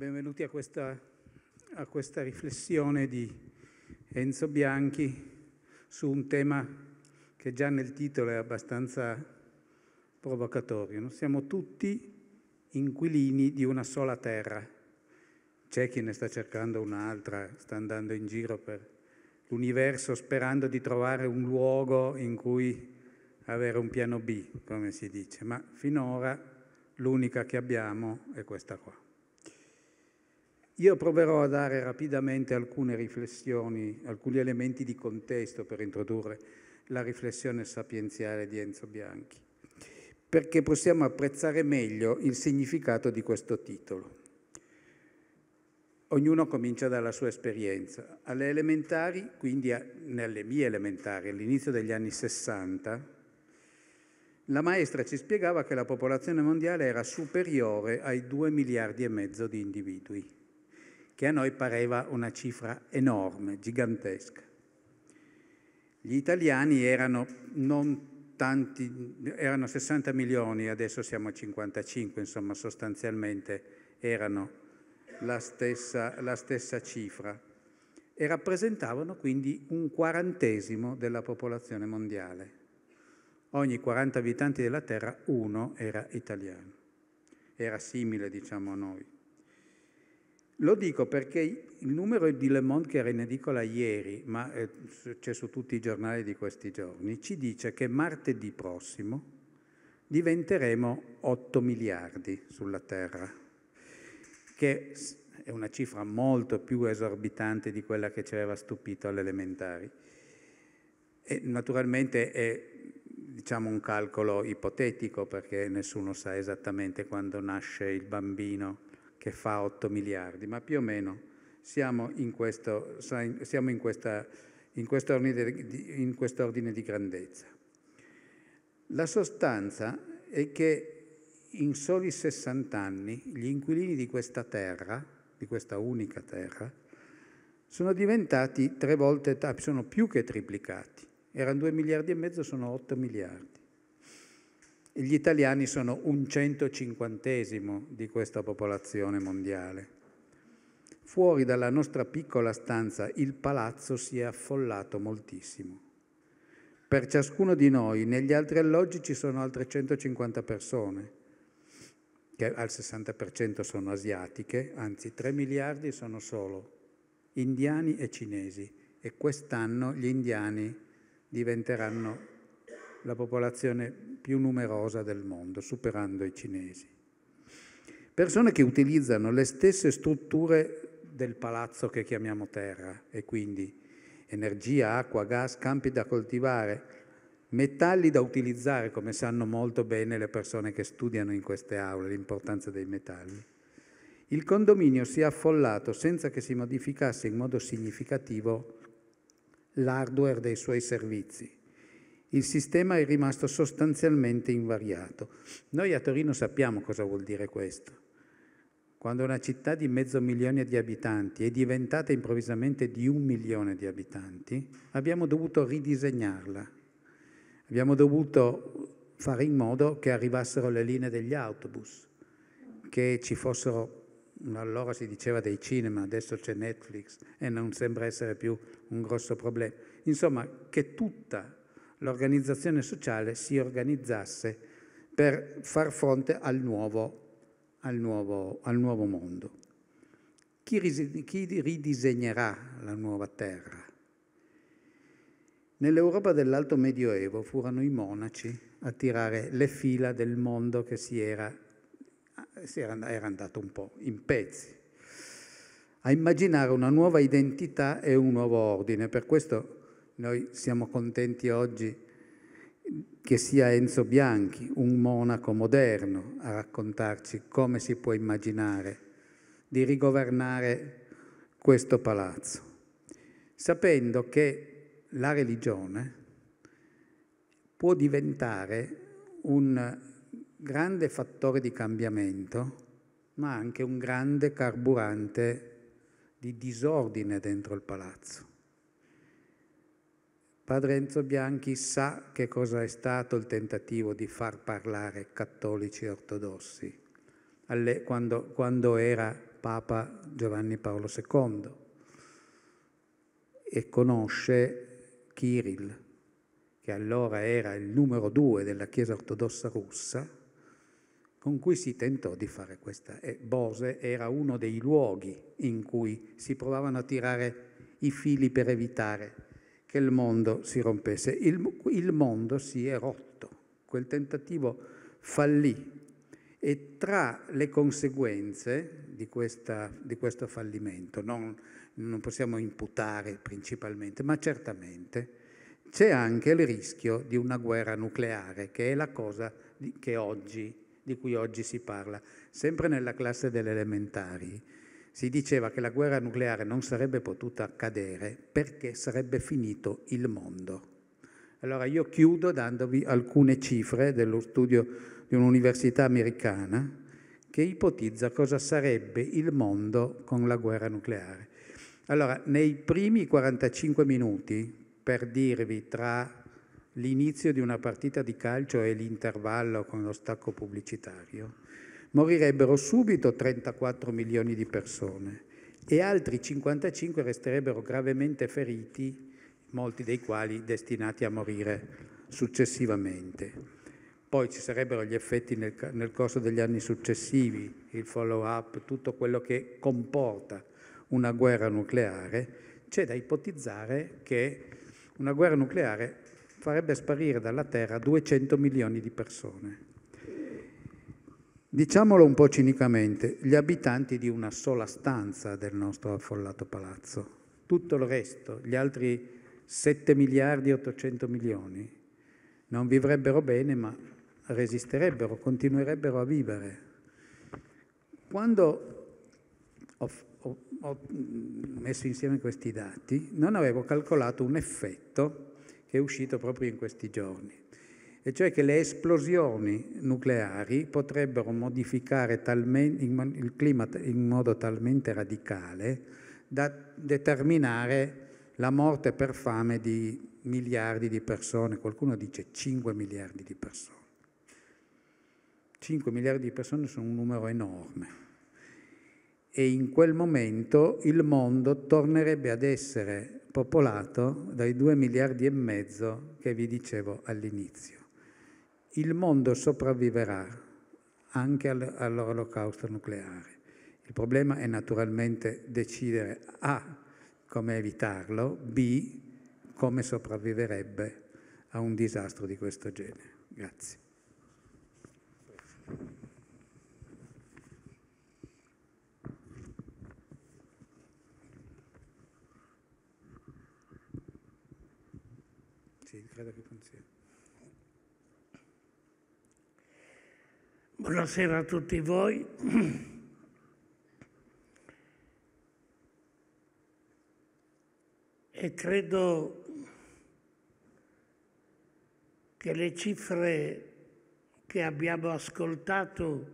Benvenuti a questa, a questa, riflessione di Enzo Bianchi su un tema che già nel titolo è abbastanza provocatorio. No? Siamo tutti inquilini di una sola terra. C'è chi ne sta cercando un'altra, sta andando in giro per l'universo sperando di trovare un luogo in cui avere un piano B, come si dice, ma finora l'unica che abbiamo è questa qua. Io proverò a dare rapidamente alcune riflessioni, alcuni elementi di contesto per introdurre la riflessione sapienziale di Enzo Bianchi, perché possiamo apprezzare meglio il significato di questo titolo. Ognuno comincia dalla sua esperienza. Alle elementari, quindi nelle mie elementari, all'inizio degli anni 60, la maestra ci spiegava che la popolazione mondiale era superiore ai 2 miliardi e mezzo di individui che a noi pareva una cifra enorme, gigantesca. Gli italiani erano non tanti, erano 60 milioni, adesso siamo a 55, insomma sostanzialmente erano la stessa, la stessa cifra e rappresentavano quindi un quarantesimo della popolazione mondiale. Ogni 40 abitanti della Terra uno era italiano, era simile diciamo a noi. Lo dico perché il numero di Le Monde che era in edicola ieri, ma eh, c'è su tutti i giornali di questi giorni, ci dice che martedì prossimo diventeremo 8 miliardi sulla Terra, che è una cifra molto più esorbitante di quella che ci aveva stupito alle elementari. E naturalmente è diciamo, un calcolo ipotetico perché nessuno sa esattamente quando nasce il bambino che fa 8 miliardi, ma più o meno siamo in questo, siamo in questa, in questo, ordine, di, in questo ordine di grandezza. La sostanza è che in soli 60 anni gli inquilini di questa terra, di questa unica terra, sono diventati tre volte, ah, sono più che triplicati. Erano 2 miliardi e mezzo, sono 8 miliardi. Gli italiani sono un centocinquantesimo di questa popolazione mondiale. Fuori dalla nostra piccola stanza il palazzo si è affollato moltissimo. Per ciascuno di noi negli altri alloggi ci sono altre 150 persone, che al 60% sono asiatiche, anzi 3 miliardi sono solo indiani e cinesi e quest'anno gli indiani diventeranno la popolazione più numerosa del mondo, superando i cinesi. Persone che utilizzano le stesse strutture del palazzo che chiamiamo terra e quindi energia, acqua, gas, campi da coltivare, metalli da utilizzare, come sanno molto bene le persone che studiano in queste aule l'importanza dei metalli. Il condominio si è affollato senza che si modificasse in modo significativo l'hardware dei suoi servizi il sistema è rimasto sostanzialmente invariato. Noi a Torino sappiamo cosa vuol dire questo. Quando una città di mezzo milione di abitanti è diventata improvvisamente di un milione di abitanti, abbiamo dovuto ridisegnarla. Abbiamo dovuto fare in modo che arrivassero le linee degli autobus, che ci fossero allora si diceva dei cinema, adesso c'è Netflix e non sembra essere più un grosso problema. Insomma, che tutta l'organizzazione sociale si organizzasse per far fronte al nuovo, al nuovo, al nuovo mondo. Chi, chi ridisegnerà la nuova terra? Nell'Europa dell'Alto Medioevo furono i monaci a tirare le fila del mondo che si era, si era, era andato un po' in pezzi, a immaginare una nuova identità e un nuovo ordine. Per questo noi siamo contenti oggi che sia Enzo Bianchi, un monaco moderno, a raccontarci come si può immaginare di rigovernare questo palazzo, sapendo che la religione può diventare un grande fattore di cambiamento, ma anche un grande carburante di disordine dentro il palazzo. Padre Enzo Bianchi sa che cosa è stato il tentativo di far parlare cattolici ortodossi alle, quando, quando era Papa Giovanni Paolo II e conosce Kirill, che allora era il numero due della Chiesa ortodossa russa, con cui si tentò di fare questa. E Bose era uno dei luoghi in cui si provavano a tirare i fili per evitare che il mondo si rompesse. Il, il mondo si è rotto, quel tentativo fallì e tra le conseguenze di, questa, di questo fallimento, non, non possiamo imputare principalmente, ma certamente c'è anche il rischio di una guerra nucleare, che è la cosa di, oggi, di cui oggi si parla, sempre nella classe delle elementari si diceva che la guerra nucleare non sarebbe potuta accadere perché sarebbe finito il mondo. Allora io chiudo dandovi alcune cifre dello studio di un'università americana che ipotizza cosa sarebbe il mondo con la guerra nucleare. Allora, nei primi 45 minuti, per dirvi tra l'inizio di una partita di calcio e l'intervallo con lo stacco pubblicitario, morirebbero subito 34 milioni di persone e altri 55 resterebbero gravemente feriti, molti dei quali destinati a morire successivamente. Poi ci sarebbero gli effetti nel, nel corso degli anni successivi, il follow-up, tutto quello che comporta una guerra nucleare. C'è da ipotizzare che una guerra nucleare farebbe sparire dalla Terra 200 milioni di persone. Diciamolo un po' cinicamente, gli abitanti di una sola stanza del nostro affollato palazzo, tutto il resto, gli altri 7 miliardi e 800 milioni, non vivrebbero bene ma resisterebbero, continuerebbero a vivere. Quando ho, ho, ho messo insieme questi dati, non avevo calcolato un effetto che è uscito proprio in questi giorni e cioè che le esplosioni nucleari potrebbero modificare talmente, il clima in modo talmente radicale da determinare la morte per fame di miliardi di persone, qualcuno dice 5 miliardi di persone. 5 miliardi di persone sono un numero enorme e in quel momento il mondo tornerebbe ad essere popolato dai 2 miliardi e mezzo che vi dicevo all'inizio il mondo sopravviverà anche all'olocausto nucleare. Il problema è naturalmente decidere A, come evitarlo, B, come sopravviverebbe a un disastro di questo genere. Grazie. Buonasera a tutti voi. E credo che le cifre che abbiamo ascoltato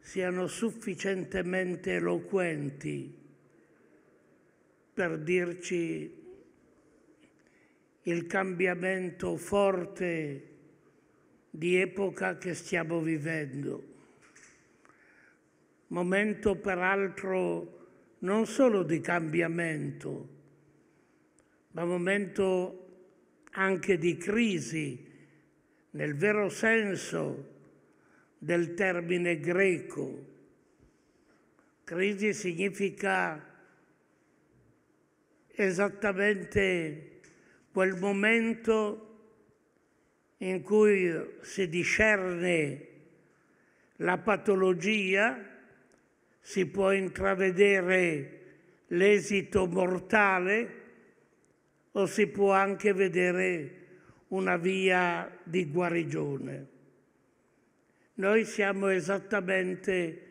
siano sufficientemente eloquenti per dirci il cambiamento forte di epoca che stiamo vivendo, momento peraltro non solo di cambiamento, ma momento anche di crisi, nel vero senso del termine greco. Crisi significa esattamente quel momento in cui si discerne la patologia, si può intravedere l'esito mortale o si può anche vedere una via di guarigione. Noi siamo esattamente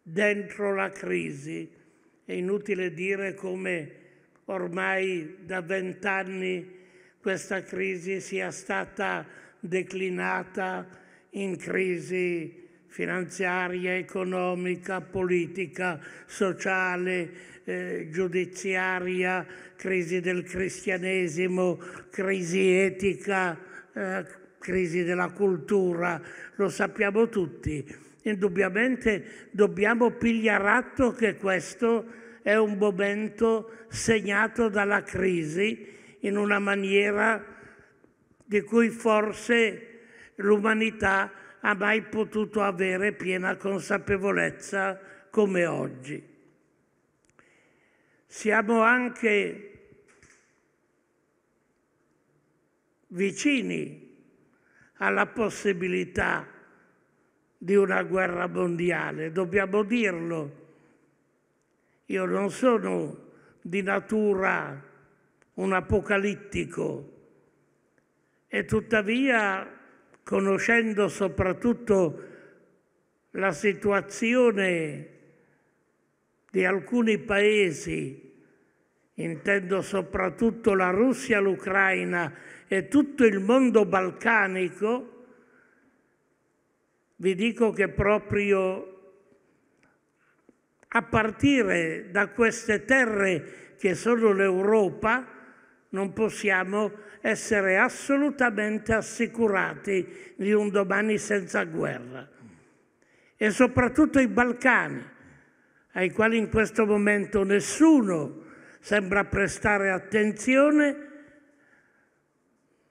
dentro la crisi, è inutile dire come ormai da vent'anni questa crisi sia stata declinata in crisi finanziaria, economica, politica, sociale, eh, giudiziaria, crisi del cristianesimo, crisi etica, eh, crisi della cultura, lo sappiamo tutti. Indubbiamente dobbiamo pigliare atto che questo è un momento segnato dalla crisi in una maniera di cui forse l'umanità ha mai potuto avere piena consapevolezza come oggi. Siamo anche vicini alla possibilità di una guerra mondiale, dobbiamo dirlo. Io non sono di natura un apocalittico e tuttavia conoscendo soprattutto la situazione di alcuni paesi, intendo soprattutto la Russia, l'Ucraina e tutto il mondo balcanico, vi dico che proprio a partire da queste terre che sono l'Europa, non possiamo essere assolutamente assicurati di un domani senza guerra. E soprattutto i Balcani, ai quali in questo momento nessuno sembra prestare attenzione,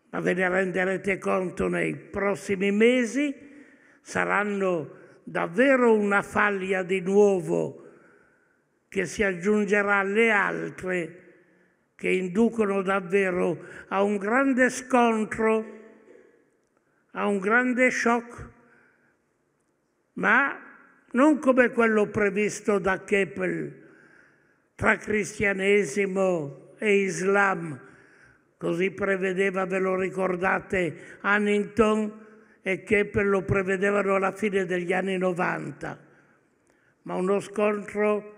ma ve ne renderete conto nei prossimi mesi, saranno davvero una faglia di nuovo che si aggiungerà alle altre che inducono davvero a un grande scontro, a un grande shock, ma non come quello previsto da Keppel tra cristianesimo e Islam, così prevedeva, ve lo ricordate, Huntington e Keppel lo prevedevano alla fine degli anni 90, ma uno scontro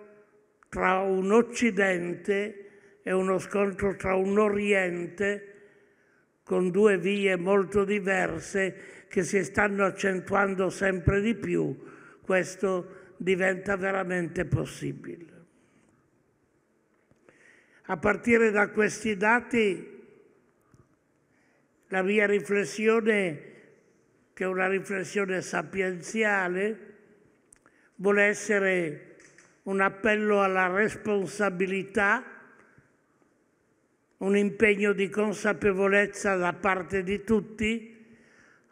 tra un Occidente e è uno scontro tra un Oriente con due vie molto diverse che si stanno accentuando sempre di più, questo diventa veramente possibile. A partire da questi dati la mia riflessione, che è una riflessione sapienziale, vuole essere un appello alla responsabilità un impegno di consapevolezza da parte di tutti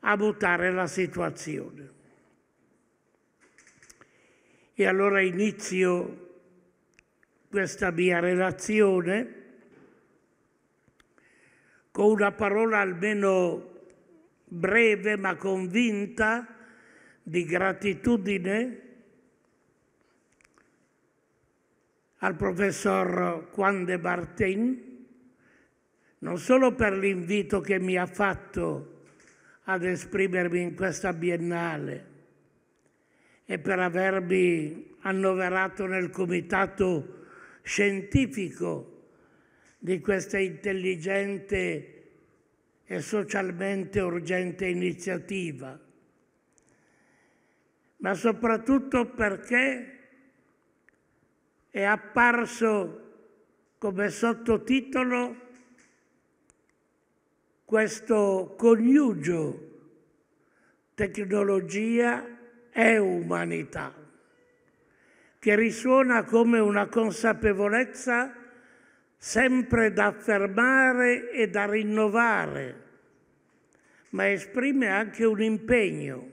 a mutare la situazione. E allora inizio questa mia relazione con una parola almeno breve ma convinta di gratitudine al professor Juan de Martin non solo per l'invito che mi ha fatto ad esprimermi in questa biennale e per avermi annoverato nel comitato scientifico di questa intelligente e socialmente urgente iniziativa, ma soprattutto perché è apparso come sottotitolo questo coniugio tecnologia e umanità, che risuona come una consapevolezza sempre da affermare e da rinnovare, ma esprime anche un impegno.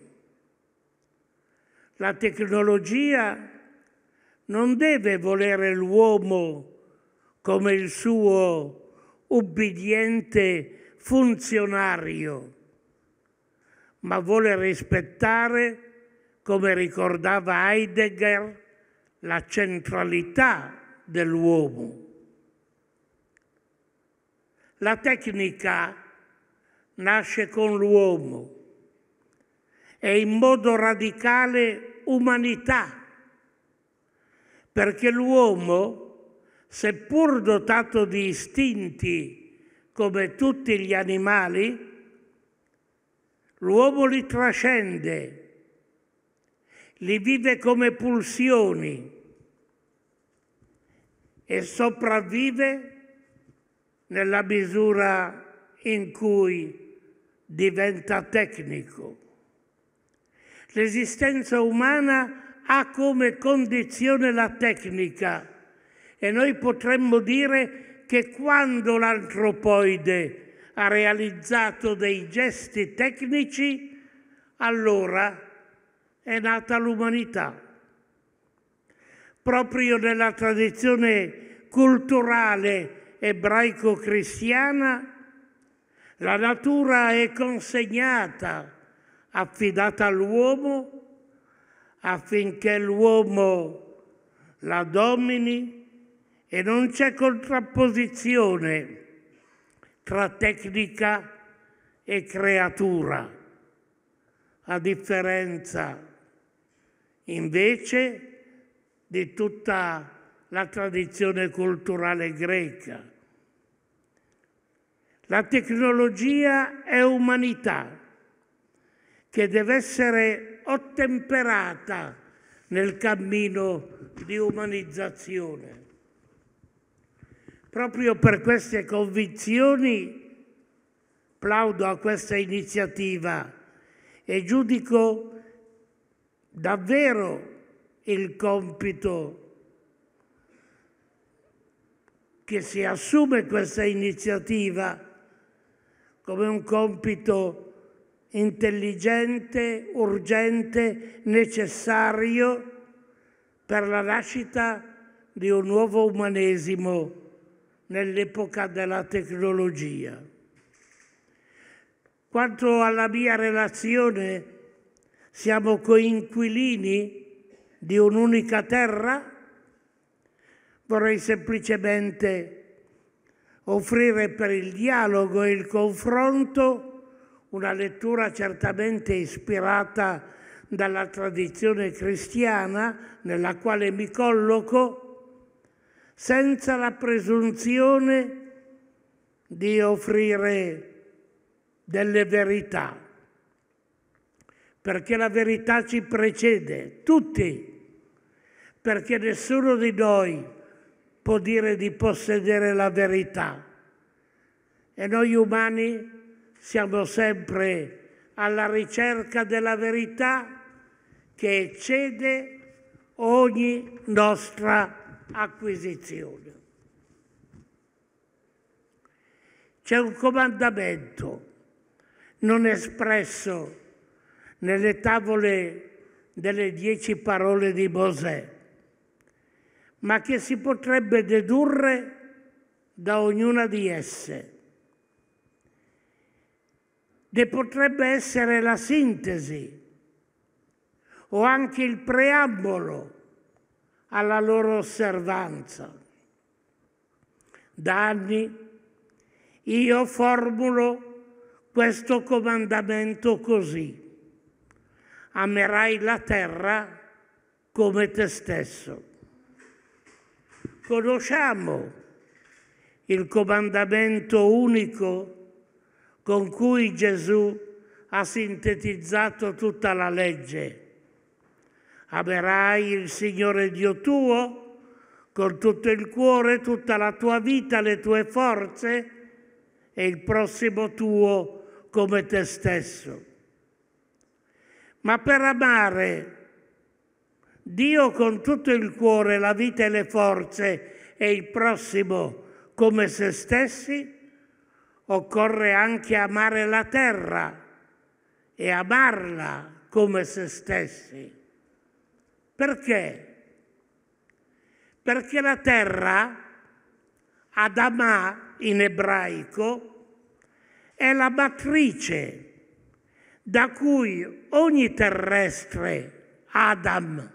La tecnologia non deve volere l'uomo come il suo ubbidiente funzionario, ma vuole rispettare, come ricordava Heidegger, la centralità dell'uomo. La tecnica nasce con l'uomo, e in modo radicale umanità, perché l'uomo, seppur dotato di istinti come tutti gli animali, l'uomo li trascende, li vive come pulsioni e sopravvive nella misura in cui diventa tecnico. L'esistenza umana ha come condizione la tecnica e noi potremmo dire che che quando l'antropoide ha realizzato dei gesti tecnici, allora è nata l'umanità. Proprio nella tradizione culturale ebraico-cristiana, la natura è consegnata, affidata all'uomo, affinché l'uomo la domini, e non c'è contrapposizione tra tecnica e creatura, a differenza invece di tutta la tradizione culturale greca. La tecnologia è umanità che deve essere ottemperata nel cammino di umanizzazione. Proprio per queste convinzioni plaudo a questa iniziativa e giudico davvero il compito che si assume questa iniziativa come un compito intelligente, urgente, necessario per la nascita di un nuovo umanesimo nell'epoca della tecnologia. Quanto alla mia relazione, siamo coinquilini di un'unica terra? Vorrei semplicemente offrire per il dialogo e il confronto una lettura certamente ispirata dalla tradizione cristiana nella quale mi colloco, senza la presunzione di offrire delle verità, perché la verità ci precede, tutti, perché nessuno di noi può dire di possedere la verità. E noi umani siamo sempre alla ricerca della verità che eccede ogni nostra acquisizione. C'è un comandamento non espresso nelle tavole delle dieci parole di Mosè, ma che si potrebbe dedurre da ognuna di esse. Ne potrebbe essere la sintesi o anche il preambolo alla loro osservanza. Da anni io formulo questo comandamento così. Amerai la terra come te stesso. Conosciamo il comandamento unico con cui Gesù ha sintetizzato tutta la legge Amerai il Signore Dio tuo con tutto il cuore, tutta la tua vita, le tue forze e il prossimo tuo come te stesso. Ma per amare Dio con tutto il cuore, la vita e le forze e il prossimo come se stessi, occorre anche amare la terra e amarla come se stessi. Perché? Perché la terra, Adama in ebraico, è la matrice da cui ogni terrestre, Adam,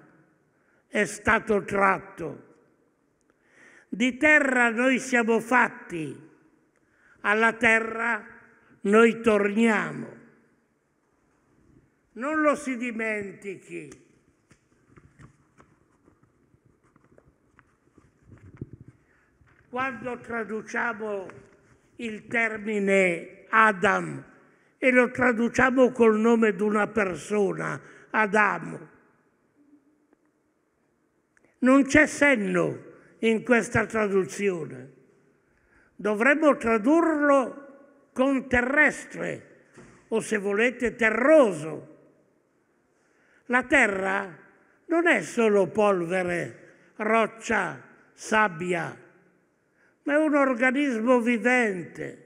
è stato tratto. Di terra noi siamo fatti, alla terra noi torniamo. Non lo si dimentichi. quando traduciamo il termine Adam e lo traduciamo col nome di una persona, Adamo, non c'è senno in questa traduzione. Dovremmo tradurlo con terrestre o se volete terroso. La terra non è solo polvere, roccia, sabbia ma è un organismo vivente.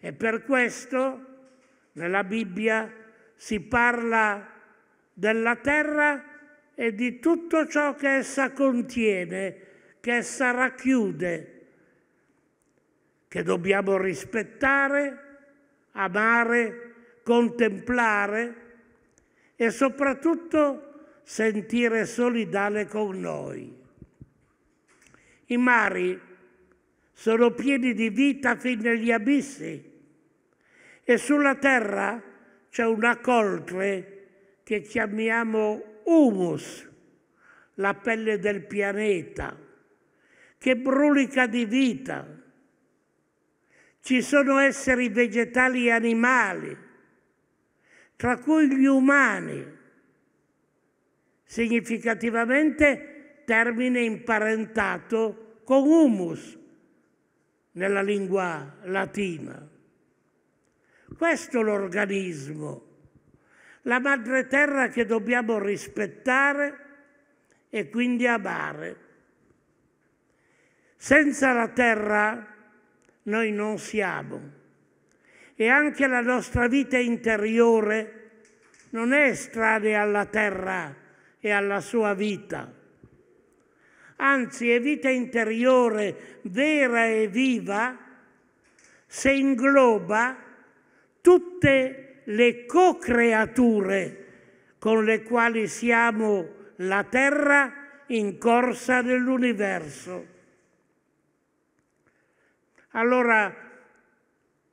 E per questo nella Bibbia si parla della terra e di tutto ciò che essa contiene, che essa racchiude, che dobbiamo rispettare, amare, contemplare e soprattutto sentire solidale con noi. I mari sono pieni di vita fin negli abissi e sulla terra c'è una coltre che chiamiamo humus, la pelle del pianeta, che brulica di vita. Ci sono esseri vegetali e animali, tra cui gli umani, significativamente termine imparentato con humus, nella lingua latina. Questo è l'organismo, la madre terra che dobbiamo rispettare e quindi amare. Senza la terra noi non siamo e anche la nostra vita interiore non è estranea alla terra e alla sua vita anzi è vita interiore vera e viva se ingloba tutte le co-creature con le quali siamo la terra in corsa dell'universo. Allora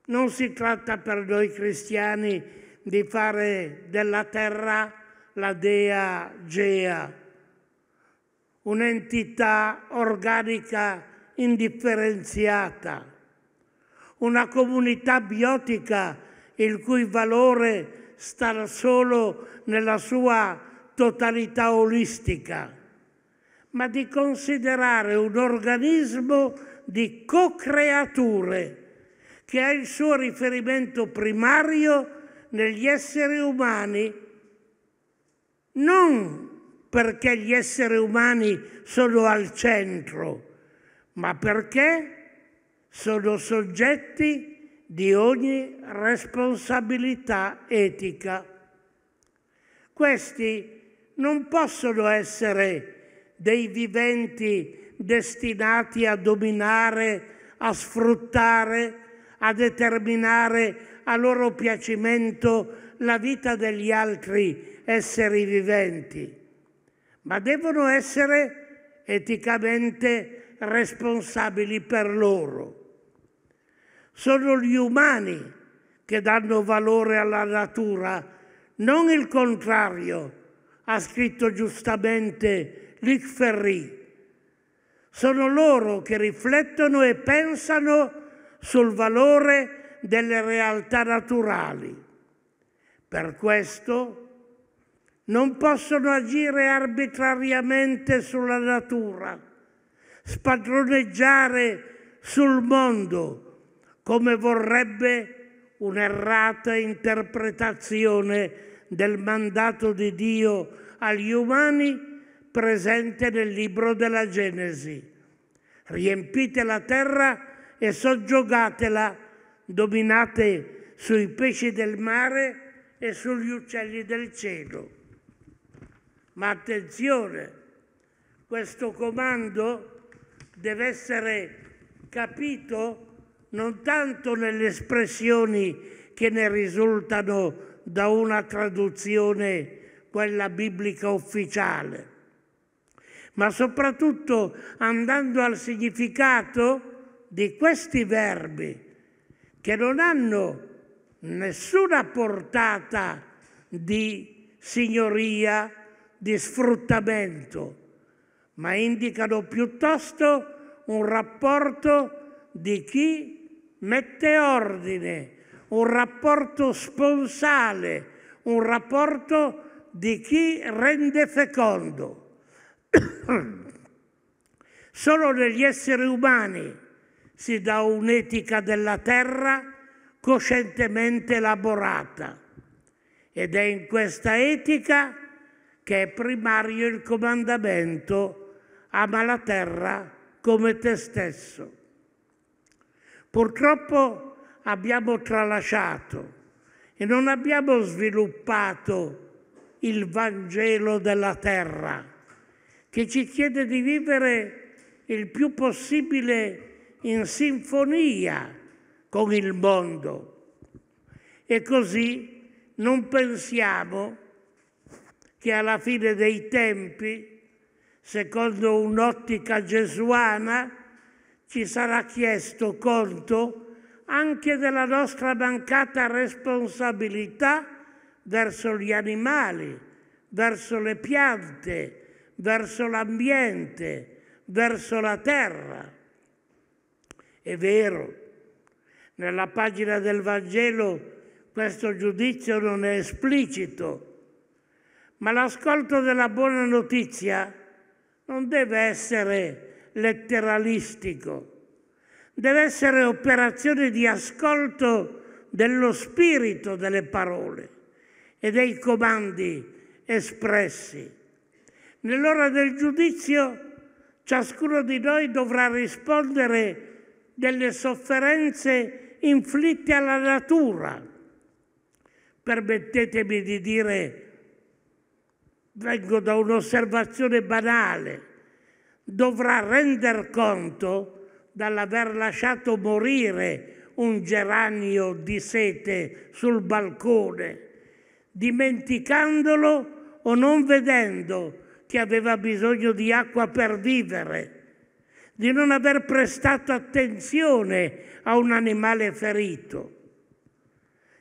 non si tratta per noi cristiani di fare della terra la dea Gea, un'entità organica indifferenziata, una comunità biotica il cui valore sta solo nella sua totalità olistica, ma di considerare un organismo di co-creature che ha il suo riferimento primario negli esseri umani, non perché gli esseri umani sono al centro, ma perché sono soggetti di ogni responsabilità etica. Questi non possono essere dei viventi destinati a dominare, a sfruttare, a determinare a loro piacimento la vita degli altri esseri viventi ma devono essere eticamente responsabili per loro. Sono gli umani che danno valore alla natura, non il contrario, ha scritto giustamente Luc Ferry. Sono loro che riflettono e pensano sul valore delle realtà naturali. Per questo non possono agire arbitrariamente sulla natura, spadroneggiare sul mondo come vorrebbe un'errata interpretazione del mandato di Dio agli umani presente nel libro della Genesi. Riempite la terra e soggiogatela, dominate sui pesci del mare e sugli uccelli del cielo. Ma attenzione, questo comando deve essere capito non tanto nelle espressioni che ne risultano da una traduzione, quella biblica ufficiale, ma soprattutto andando al significato di questi verbi che non hanno nessuna portata di signoria, di sfruttamento, ma indicano piuttosto un rapporto di chi mette ordine, un rapporto sponsale, un rapporto di chi rende fecondo. Solo negli esseri umani si dà un'etica della terra coscientemente elaborata ed è in questa etica che che è primario il comandamento ama la terra come te stesso. Purtroppo abbiamo tralasciato e non abbiamo sviluppato il Vangelo della terra, che ci chiede di vivere il più possibile in sinfonia con il mondo. E così non pensiamo che alla fine dei tempi, secondo un'ottica gesuana, ci sarà chiesto conto anche della nostra mancata responsabilità verso gli animali, verso le piante, verso l'ambiente, verso la terra. È vero, nella pagina del Vangelo questo giudizio non è esplicito, ma l'ascolto della buona notizia non deve essere letteralistico, deve essere operazione di ascolto dello spirito delle parole e dei comandi espressi. Nell'ora del giudizio ciascuno di noi dovrà rispondere delle sofferenze inflitte alla natura. Permettetemi di dire vengo da un'osservazione banale, dovrà render conto dall'aver lasciato morire un geranio di sete sul balcone, dimenticandolo o non vedendo che aveva bisogno di acqua per vivere, di non aver prestato attenzione a un animale ferito.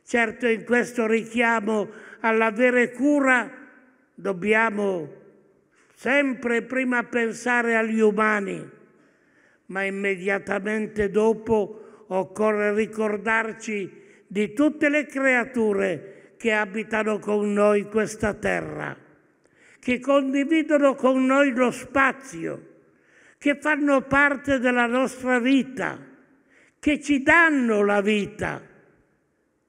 Certo in questo richiamo all'avere cura Dobbiamo sempre prima pensare agli umani, ma immediatamente dopo occorre ricordarci di tutte le creature che abitano con noi questa terra, che condividono con noi lo spazio, che fanno parte della nostra vita, che ci danno la vita.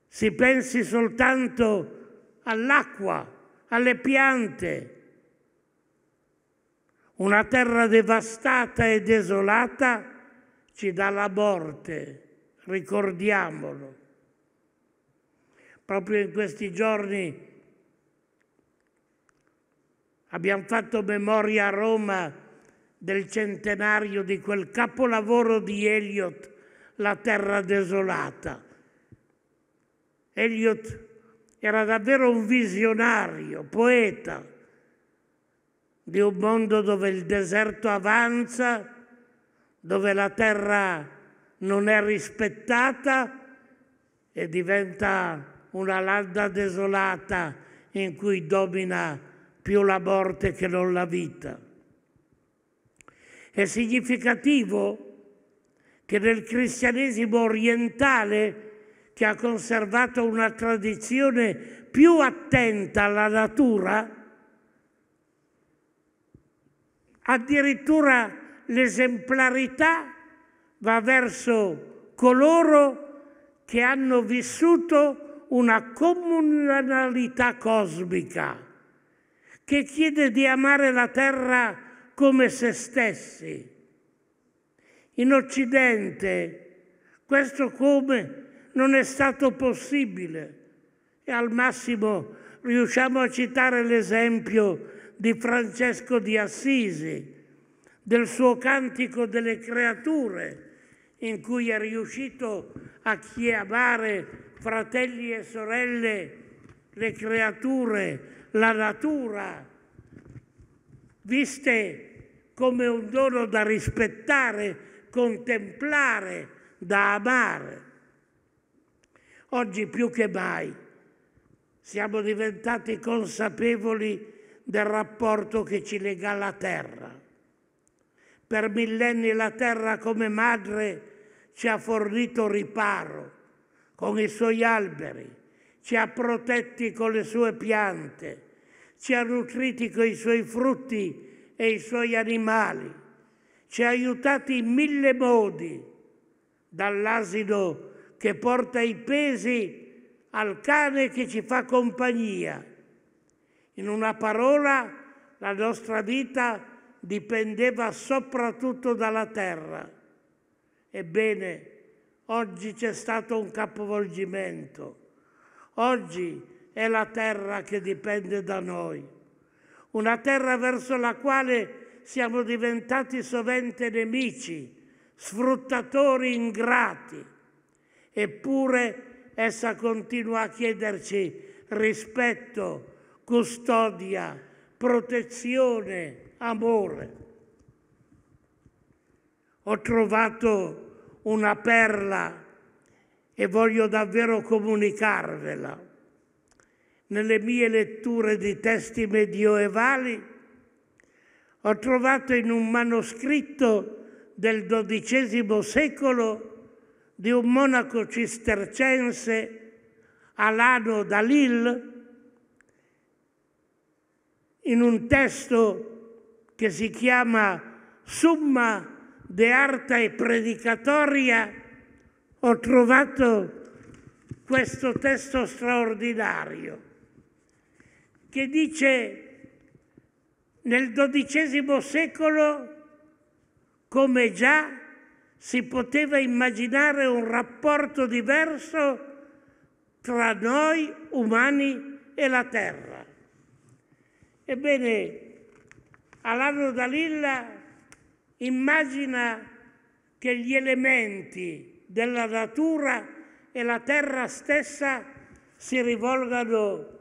Si pensi soltanto all'acqua, alle piante. Una terra devastata e desolata ci dà la morte, ricordiamolo. Proprio in questi giorni abbiamo fatto memoria a Roma del centenario di quel capolavoro di Eliot, La terra desolata. Eliot era davvero un visionario, poeta di un mondo dove il deserto avanza, dove la terra non è rispettata e diventa una landa desolata in cui domina più la morte che non la vita. È significativo che nel cristianesimo orientale che ha conservato una tradizione più attenta alla natura, addirittura l'esemplarità va verso coloro che hanno vissuto una comunalità cosmica, che chiede di amare la terra come se stessi. In Occidente questo come non è stato possibile. E al massimo riusciamo a citare l'esempio di Francesco di Assisi, del suo cantico delle creature, in cui è riuscito a chiamare fratelli e sorelle le creature, la natura, viste come un dono da rispettare, contemplare, da amare. Oggi più che mai siamo diventati consapevoli del rapporto che ci lega alla terra. Per millenni la terra come madre ci ha fornito riparo con i suoi alberi, ci ha protetti con le sue piante, ci ha nutriti con i suoi frutti e i suoi animali, ci ha aiutati in mille modi, dall'asino che porta i pesi al cane che ci fa compagnia. In una parola, la nostra vita dipendeva soprattutto dalla terra. Ebbene, oggi c'è stato un capovolgimento. Oggi è la terra che dipende da noi, una terra verso la quale siamo diventati sovente nemici, sfruttatori ingrati, Eppure essa continua a chiederci rispetto, custodia, protezione, amore. Ho trovato una perla e voglio davvero comunicarvela. Nelle mie letture di testi medioevali ho trovato in un manoscritto del XII secolo di un monaco cistercense Alano Dalil in un testo che si chiama Summa de Arta e Predicatoria ho trovato questo testo straordinario che dice nel XII secolo, come già si poteva immaginare un rapporto diverso tra noi umani e la terra. Ebbene, Alano Dalilla immagina che gli elementi della natura e la terra stessa si rivolgano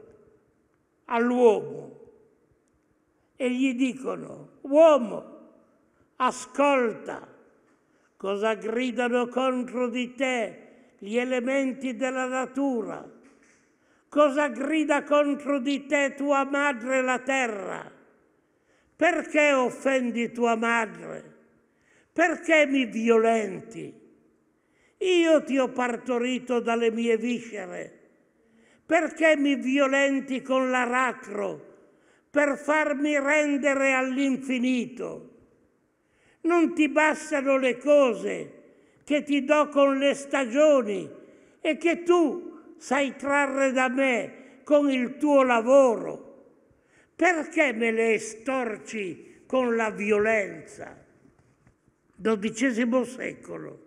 all'uomo e gli dicono, uomo, ascolta, cosa gridano contro di te gli elementi della natura, cosa grida contro di te tua madre la terra. Perché offendi tua madre? Perché mi violenti? Io ti ho partorito dalle mie viscere. Perché mi violenti con l'aratro per farmi rendere all'infinito? Non ti bastano le cose che ti do con le stagioni e che tu sai trarre da me con il tuo lavoro. Perché me le estorci con la violenza? XII secolo.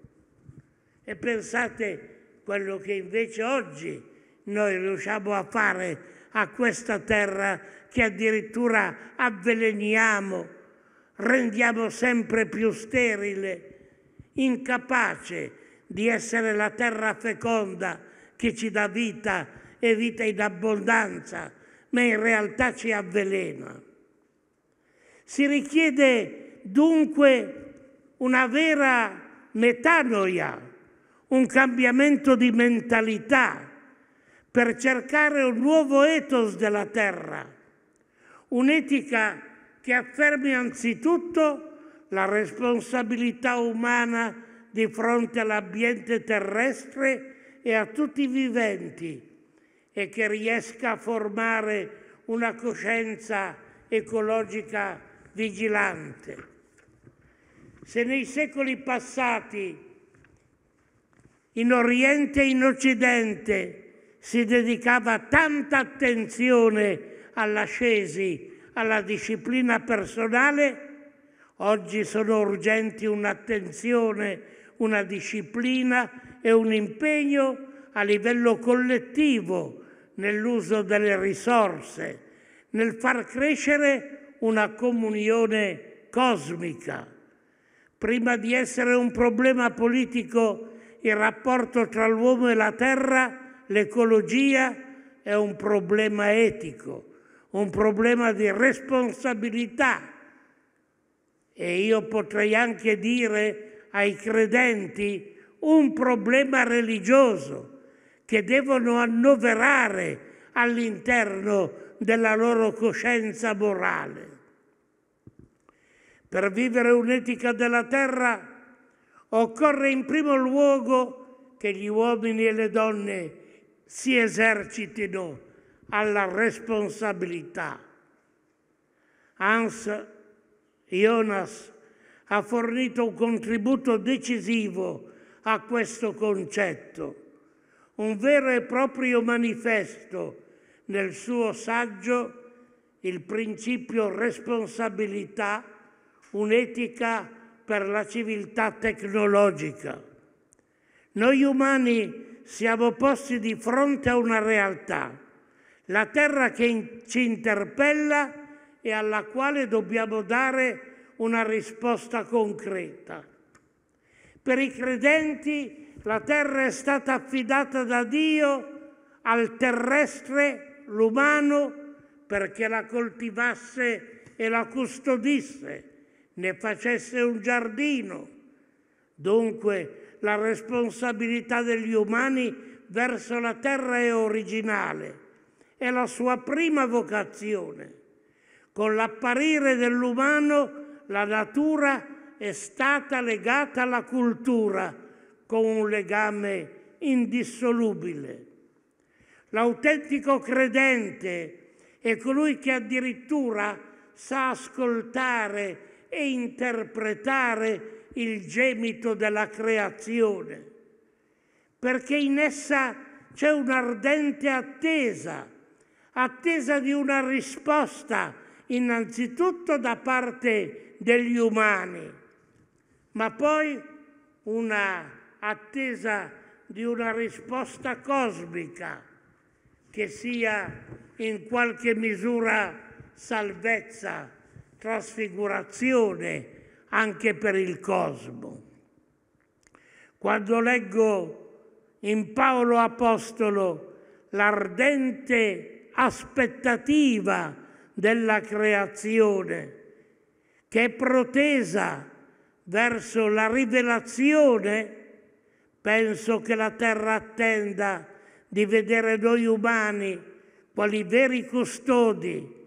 E pensate quello che invece oggi noi riusciamo a fare a questa terra che addirittura avveleniamo rendiamo sempre più sterile, incapace di essere la terra feconda che ci dà vita e vita in abbondanza, ma in realtà ci avvelena. Si richiede dunque una vera metanoia, un cambiamento di mentalità per cercare un nuovo ethos della terra, un'etica che affermi anzitutto la responsabilità umana di fronte all'ambiente terrestre e a tutti i viventi e che riesca a formare una coscienza ecologica vigilante. Se nei secoli passati in Oriente e in Occidente si dedicava tanta attenzione all'ascesi alla disciplina personale, oggi sono urgenti un'attenzione, una disciplina e un impegno a livello collettivo nell'uso delle risorse, nel far crescere una comunione cosmica. Prima di essere un problema politico, il rapporto tra l'uomo e la terra, l'ecologia, è un problema etico un problema di responsabilità e io potrei anche dire ai credenti un problema religioso che devono annoverare all'interno della loro coscienza morale. Per vivere un'etica della terra occorre in primo luogo che gli uomini e le donne si esercitino alla responsabilità. Hans Jonas ha fornito un contributo decisivo a questo concetto, un vero e proprio manifesto nel suo saggio Il principio responsabilità, un'etica per la civiltà tecnologica. Noi umani siamo posti di fronte a una realtà la terra che ci interpella e alla quale dobbiamo dare una risposta concreta. Per i credenti la terra è stata affidata da Dio al terrestre, l'umano, perché la coltivasse e la custodisse, ne facesse un giardino. Dunque la responsabilità degli umani verso la terra è originale è la sua prima vocazione. Con l'apparire dell'umano la natura è stata legata alla cultura con un legame indissolubile. L'autentico credente è colui che addirittura sa ascoltare e interpretare il gemito della creazione, perché in essa c'è un'ardente attesa attesa di una risposta innanzitutto da parte degli umani, ma poi una attesa di una risposta cosmica che sia in qualche misura salvezza, trasfigurazione anche per il cosmo. Quando leggo in Paolo Apostolo l'ardente aspettativa della creazione, che è protesa verso la rivelazione, penso che la terra attenda di vedere noi umani quali veri custodi,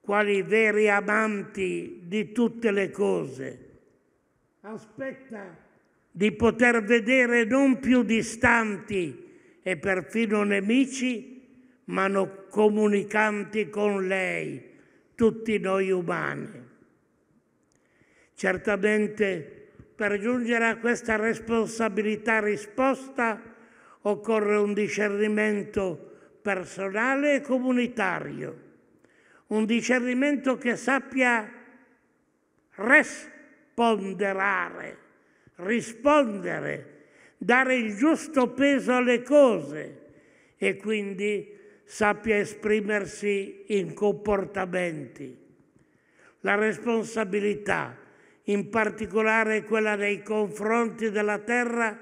quali veri amanti di tutte le cose. Aspetta di poter vedere non più distanti e perfino nemici, ma mano comunicanti con lei, tutti noi umani. Certamente per giungere a questa responsabilità risposta occorre un discernimento personale e comunitario, un discernimento che sappia responderare, rispondere, dare il giusto peso alle cose e quindi sappia esprimersi in comportamenti. La responsabilità, in particolare quella nei confronti della terra,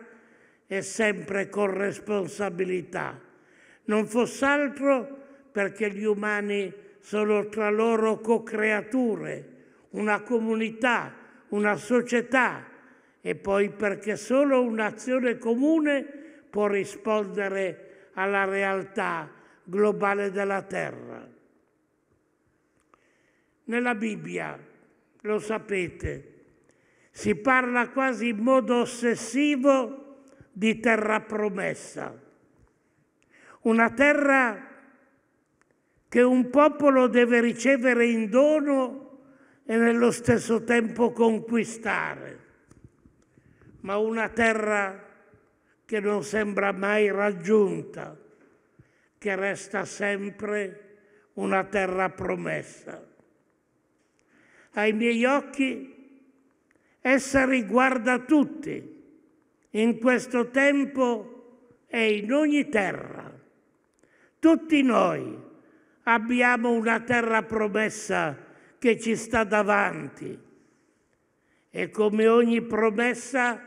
è sempre corresponsabilità. Non fosse altro perché gli umani sono tra loro co-creature, una comunità, una società e poi perché solo un'azione comune può rispondere alla realtà globale della terra. Nella Bibbia, lo sapete, si parla quasi in modo ossessivo di terra promessa, una terra che un popolo deve ricevere in dono e nello stesso tempo conquistare, ma una terra che non sembra mai raggiunta che resta sempre una terra promessa. Ai miei occhi essa riguarda tutti, in questo tempo e in ogni terra. Tutti noi abbiamo una terra promessa che ci sta davanti e come ogni promessa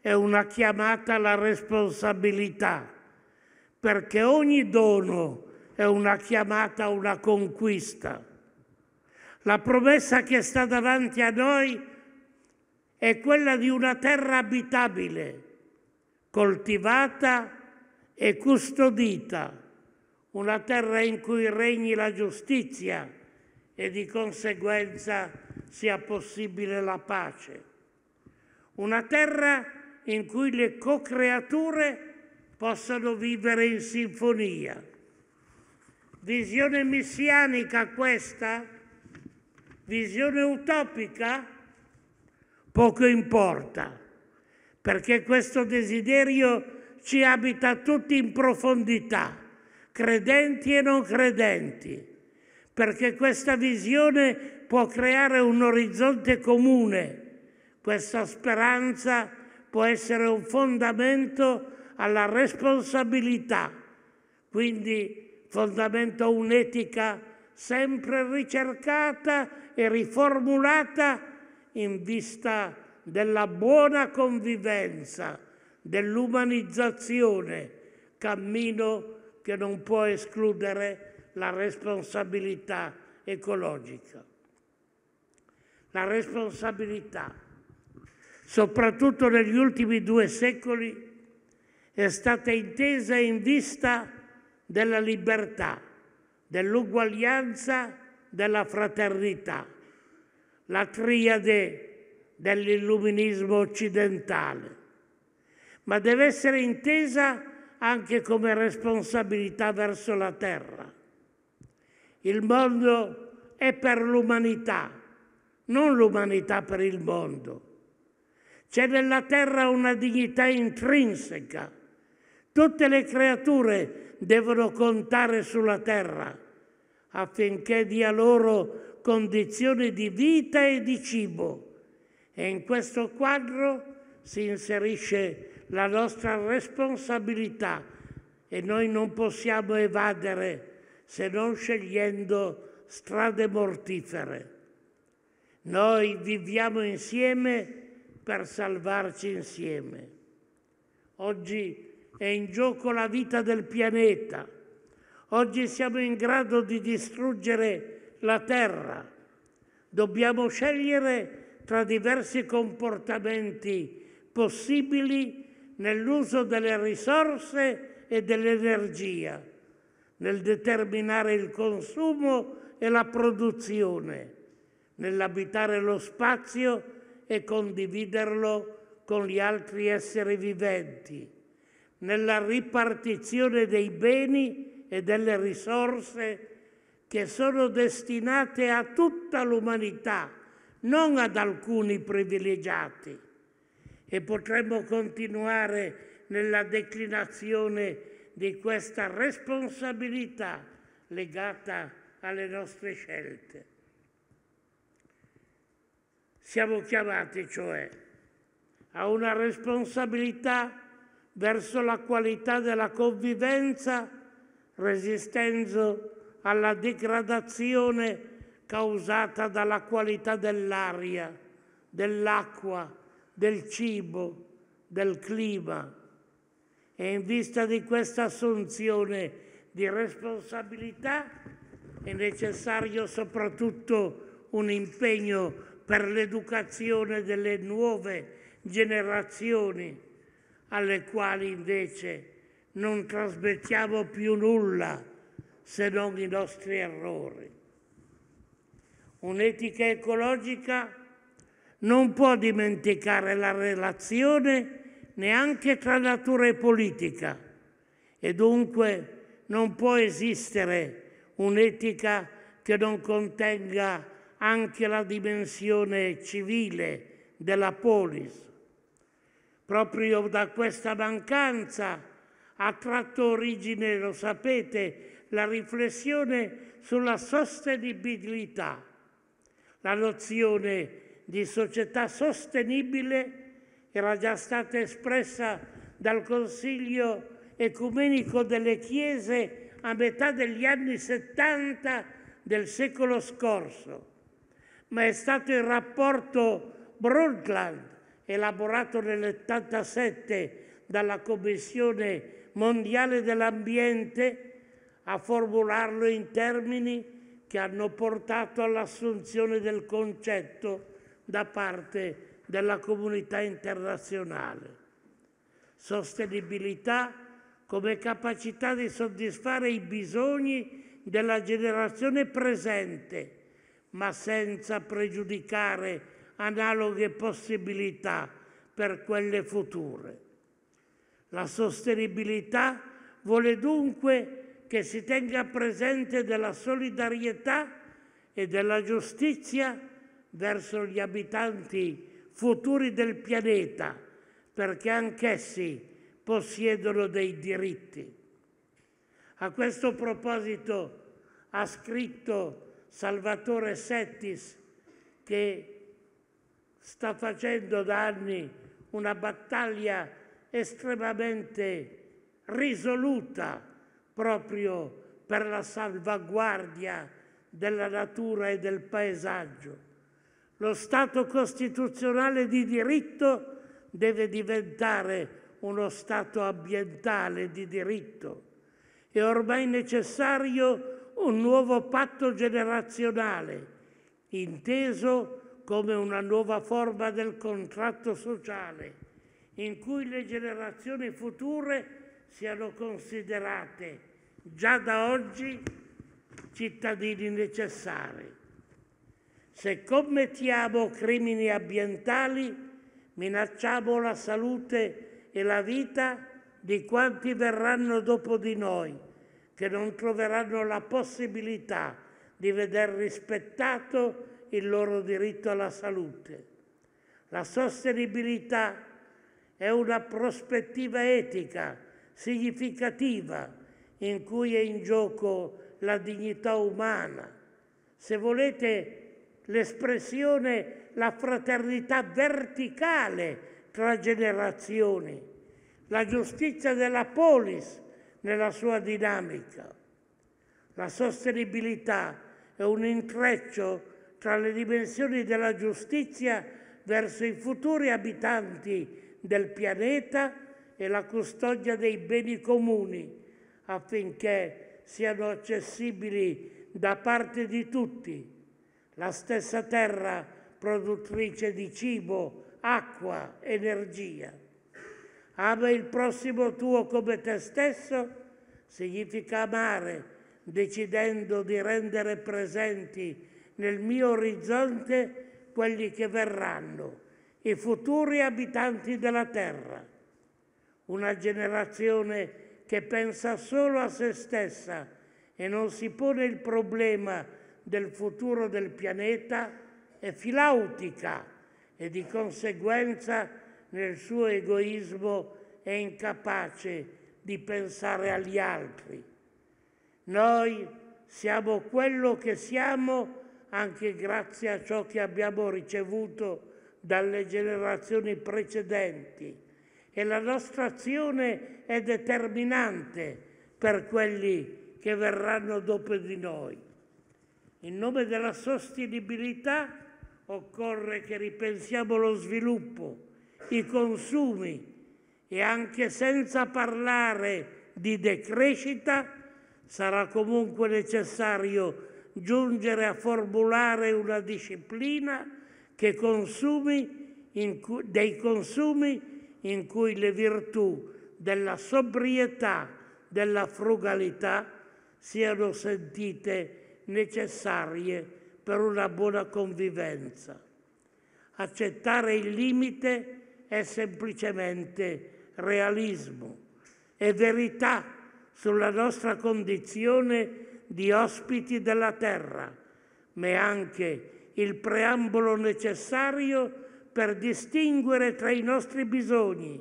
è una chiamata alla responsabilità perché ogni dono è una chiamata, una conquista. La promessa che sta davanti a noi è quella di una terra abitabile, coltivata e custodita, una terra in cui regni la giustizia e di conseguenza sia possibile la pace. Una terra in cui le co-creature possano vivere in sinfonia. Visione messianica questa? Visione utopica? Poco importa, perché questo desiderio ci abita tutti in profondità, credenti e non credenti, perché questa visione può creare un orizzonte comune, questa speranza può essere un fondamento alla responsabilità, quindi fondamento un'etica sempre ricercata e riformulata in vista della buona convivenza, dell'umanizzazione, cammino che non può escludere la responsabilità ecologica. La responsabilità, soprattutto negli ultimi due secoli, è stata intesa in vista della libertà, dell'uguaglianza, della fraternità, la triade dell'illuminismo occidentale, ma deve essere intesa anche come responsabilità verso la terra. Il mondo è per l'umanità, non l'umanità per il mondo. C'è nella terra una dignità intrinseca Tutte le creature devono contare sulla terra affinché dia loro condizioni di vita e di cibo. E in questo quadro si inserisce la nostra responsabilità e noi non possiamo evadere se non scegliendo strade mortifere. Noi viviamo insieme per salvarci insieme. Oggi è in gioco la vita del pianeta. Oggi siamo in grado di distruggere la Terra. Dobbiamo scegliere tra diversi comportamenti possibili nell'uso delle risorse e dell'energia, nel determinare il consumo e la produzione, nell'abitare lo spazio e condividerlo con gli altri esseri viventi nella ripartizione dei beni e delle risorse che sono destinate a tutta l'umanità, non ad alcuni privilegiati. E potremmo continuare nella declinazione di questa responsabilità legata alle nostre scelte. Siamo chiamati cioè a una responsabilità verso la qualità della convivenza, resistendo alla degradazione causata dalla qualità dell'aria, dell'acqua, del cibo, del clima. E in vista di questa assunzione di responsabilità è necessario soprattutto un impegno per l'educazione delle nuove generazioni alle quali invece non trasmettiamo più nulla se non i nostri errori. Un'etica ecologica non può dimenticare la relazione neanche tra natura e politica e dunque non può esistere un'etica che non contenga anche la dimensione civile della polis. Proprio da questa mancanza ha tratto origine, lo sapete, la riflessione sulla sostenibilità, la nozione di società sostenibile era già stata espressa dal Consiglio ecumenico delle Chiese a metà degli anni 70 del secolo scorso, ma è stato il rapporto Brundtland elaborato nell'87 dalla Commissione mondiale dell'ambiente, a formularlo in termini che hanno portato all'assunzione del concetto da parte della comunità internazionale. Sostenibilità come capacità di soddisfare i bisogni della generazione presente, ma senza pregiudicare analoghe possibilità per quelle future. La sostenibilità vuole dunque che si tenga presente della solidarietà e della giustizia verso gli abitanti futuri del pianeta, perché anch'essi possiedono dei diritti. A questo proposito ha scritto Salvatore Settis che sta facendo da anni una battaglia estremamente risoluta proprio per la salvaguardia della natura e del paesaggio. Lo Stato costituzionale di diritto deve diventare uno Stato ambientale di diritto. È ormai necessario un nuovo patto generazionale, inteso come una nuova forma del contratto sociale in cui le generazioni future siano considerate già da oggi cittadini necessari. Se commettiamo crimini ambientali, minacciamo la salute e la vita di quanti verranno dopo di noi, che non troveranno la possibilità di veder rispettato il loro diritto alla salute. La sostenibilità è una prospettiva etica significativa in cui è in gioco la dignità umana. Se volete l'espressione, la fraternità verticale tra generazioni, la giustizia della polis nella sua dinamica. La sostenibilità è un intreccio tra le dimensioni della giustizia verso i futuri abitanti del pianeta e la custodia dei beni comuni affinché siano accessibili da parte di tutti. La stessa terra produttrice di cibo, acqua, energia. Ama il prossimo tuo come te stesso significa amare, decidendo di rendere presenti nel mio orizzonte quelli che verranno, i futuri abitanti della terra. Una generazione che pensa solo a se stessa e non si pone il problema del futuro del pianeta è filautica e di conseguenza nel suo egoismo è incapace di pensare agli altri. Noi siamo quello che siamo anche grazie a ciò che abbiamo ricevuto dalle generazioni precedenti e la nostra azione è determinante per quelli che verranno dopo di noi. In nome della sostenibilità occorre che ripensiamo lo sviluppo, i consumi e anche senza parlare di decrescita sarà comunque necessario giungere a formulare una disciplina che consumi cui, dei consumi in cui le virtù della sobrietà, della frugalità siano sentite necessarie per una buona convivenza. Accettare il limite è semplicemente realismo, è verità sulla nostra condizione di ospiti della terra, ma anche il preambolo necessario per distinguere tra i nostri bisogni,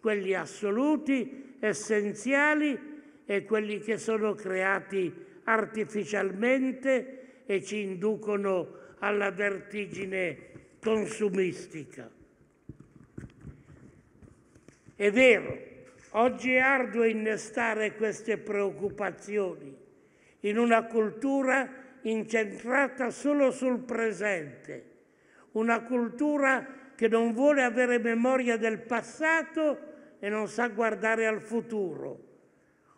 quelli assoluti, essenziali e quelli che sono creati artificialmente e ci inducono alla vertigine consumistica. È vero, oggi è arduo innestare queste preoccupazioni, in una cultura incentrata solo sul presente, una cultura che non vuole avere memoria del passato e non sa guardare al futuro.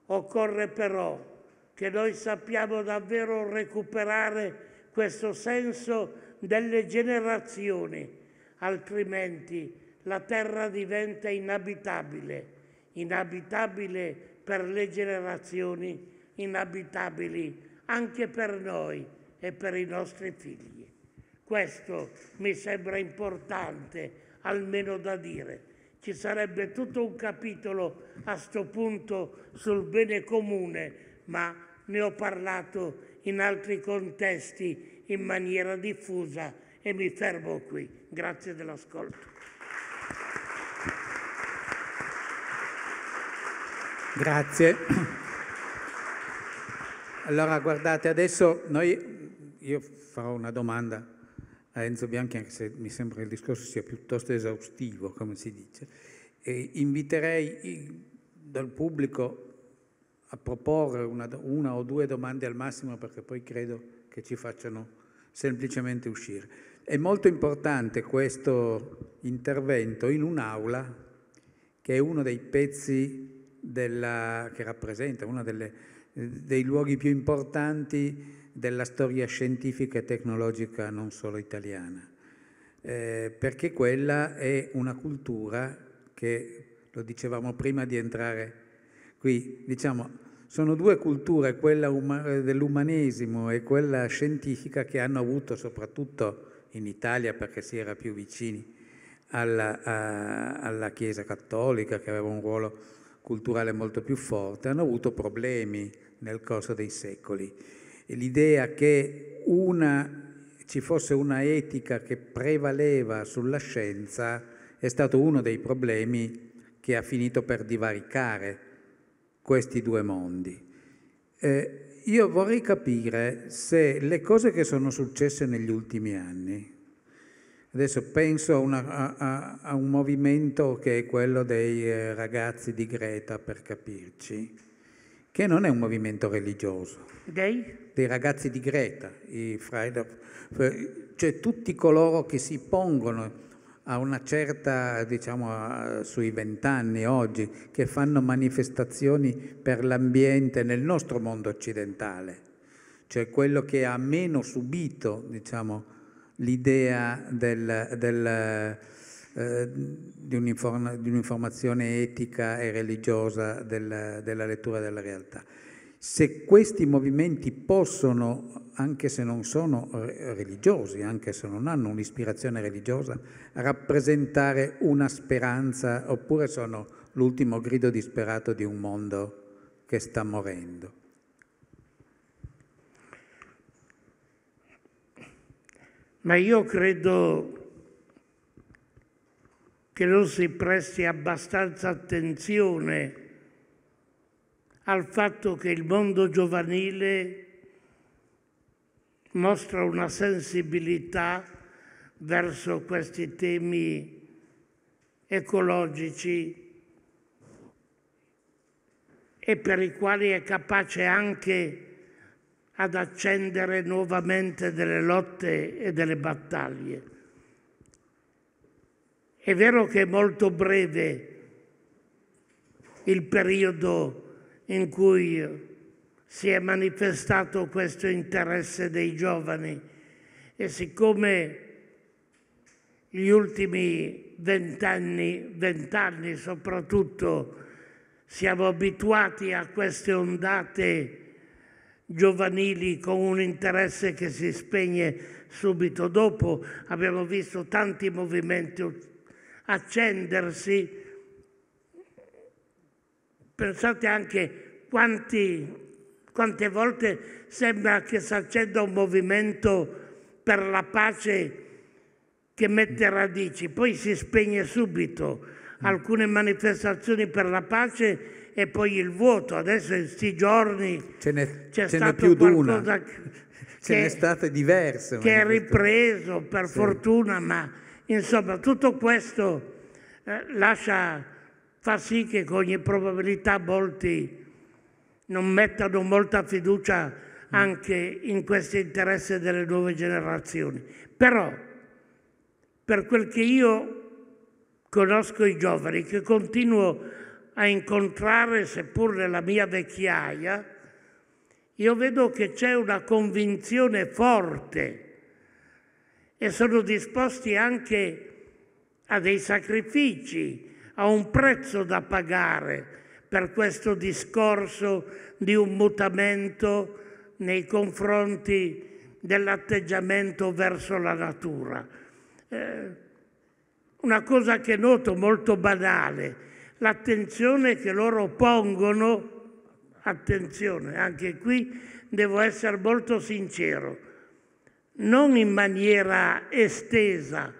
Occorre però che noi sappiamo davvero recuperare questo senso delle generazioni, altrimenti la terra diventa inabitabile, inabitabile per le generazioni inabitabili anche per noi e per i nostri figli. Questo mi sembra importante, almeno da dire. Ci sarebbe tutto un capitolo a sto punto sul bene comune, ma ne ho parlato in altri contesti in maniera diffusa e mi fermo qui. Grazie dell'ascolto. Grazie. Allora, guardate, adesso noi, io farò una domanda a Enzo Bianchi, anche se mi sembra che il discorso sia piuttosto esaustivo, come si dice. E inviterei dal pubblico a proporre una, una, o due domande al massimo perché poi credo che ci facciano semplicemente uscire. È molto importante questo intervento in un'aula che è uno dei pezzi della, che rappresenta una delle dei luoghi più importanti della storia scientifica e tecnologica non solo italiana, eh, perché quella è una cultura che, lo dicevamo prima di entrare qui, diciamo, sono due culture, quella dell'umanesimo e quella scientifica, che hanno avuto soprattutto in Italia, perché si era più vicini alla, a, alla Chiesa cattolica, che aveva un ruolo culturale molto più forte, hanno avuto problemi nel corso dei secoli. E l'idea che una, ci fosse una etica che prevaleva sulla scienza è stato uno dei problemi che ha finito per divaricare questi due mondi. Eh, io vorrei capire se le cose che sono successe negli ultimi anni, Adesso penso a, una, a, a, un movimento che è quello dei eh, ragazzi di Greta, per capirci, che non è un movimento religioso. Dei? Dei ragazzi di Greta, i Friday, eh, cioè tutti coloro che si pongono a una certa, diciamo, sui vent'anni oggi, che fanno manifestazioni per l'ambiente nel nostro mondo occidentale, cioè quello che ha meno subito, diciamo, l'idea del, del, eh, di, un'informazione etica e religiosa del, della lettura della realtà. Se questi movimenti possono, anche se non sono religiosi, anche se non hanno un'ispirazione religiosa, rappresentare una speranza oppure sono l'ultimo grido disperato di un mondo che sta morendo. ma io credo che non si presti abbastanza attenzione al fatto che il mondo giovanile mostra una sensibilità verso questi temi ecologici e per i quali è capace anche ad accendere nuovamente delle lotte e delle battaglie. È vero che è molto breve il periodo in cui si è manifestato questo interesse dei giovani e siccome gli ultimi vent'anni, vent'anni soprattutto, siamo abituati a queste ondate giovanili con un interesse che si spegne subito dopo, abbiamo visto tanti movimenti accendersi. Pensate anche quanti, quante volte sembra che si accenda un movimento per la pace che mette radici, poi si spegne subito. Mm. Alcune manifestazioni per la pace e poi il vuoto. Adesso in questi giorni ce n'è, c'è ce n'è più d'una. una. Ce n'è state diverse. Che è ripreso per sì. fortuna, ma insomma tutto questo eh, lascia, fa sì che con ogni probabilità molti non mettano molta fiducia mm. anche in questo interesse delle nuove generazioni. Però, per quel che io conosco i giovani, che continuo a incontrare, seppur nella mia vecchiaia, io vedo che c'è una convinzione forte e sono disposti anche a dei sacrifici, a un prezzo da pagare per questo discorso di un mutamento nei confronti dell'atteggiamento verso la natura. Eh, una cosa che noto molto banale, l'attenzione che loro pongono, attenzione, anche qui devo essere molto sincero, non in maniera estesa,